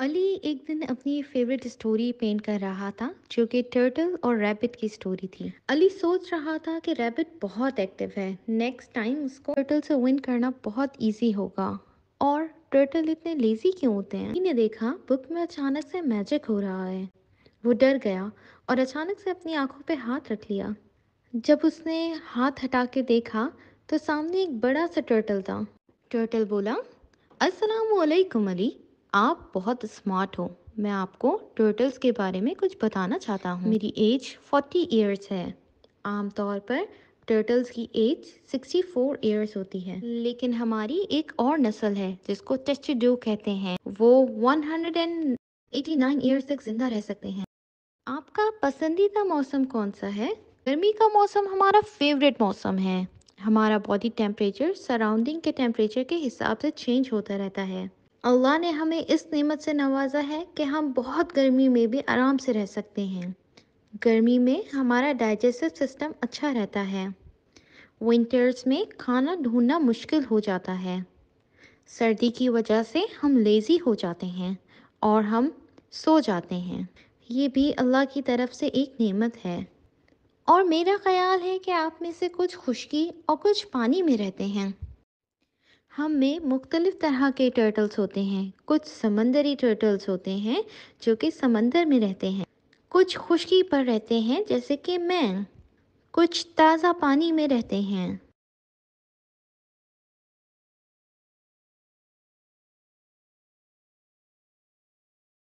अली एक दिन अपनी फेवरेट स्टोरी पेंट कर रहा था जो कि टर्टल और रैबिट की स्टोरी थी अली सोच रहा था कि रैबिट बहुत एक्टिव है नेक्स्ट टाइम उसको टर्टल से विन करना बहुत इजी होगा और टर्टल इतने लेजी क्यों होते हैं अली ने देखा बुक में अचानक से मैजिक हो रहा है वो डर गया और अचानक से अपनी आंखों पर हाथ रख लिया जब उसने हाथ हटा के देखा तो सामने एक बड़ा सा टर्टल था टर्टल बोला असलकुम अली आप बहुत स्मार्ट हो मैं आपको टर्टल्स के बारे में कुछ बताना चाहता हूँ मेरी एज 40 ईयर्स है आमतौर पर टर्टल्स की एज 64 ईयर्स होती है लेकिन हमारी एक और नस्ल है जिसको टेस्टिड्यू कहते हैं वो 189 ईयर्स तक जिंदा रह सकते हैं आपका पसंदीदा मौसम कौन सा है गर्मी का मौसम हमारा फेवरेट मौसम है हमारा बॉडी टेम्परेचर सराउंडिंग के टेम्परेचर के हिसाब से चेंज होता रहता है अल्लाह ने हमें इस नेमत से नवाजा है कि हम बहुत गर्मी में भी आराम से रह सकते हैं गर्मी में हमारा डाइजेस्टिव सिस्टम अच्छा रहता है विंटर्स में खाना ढूंढना मुश्किल हो जाता है सर्दी की वजह से हम लेज़ी हो जाते हैं और हम सो जाते हैं ये भी अल्लाह की तरफ से एक नेमत है और मेरा ख्याल है कि आप में से कुछ खुश्की और कुछ पानी में रहते हैं हम में मुख्तलिफ़ तरह के टर्टल्स होते हैं कुछ समंदरी टर्टल्स होते हैं जो कि समंदर में रहते हैं कुछ खुश्की पर रहते हैं जैसे कि मैं कुछ ताज़ा पानी में रहते हैं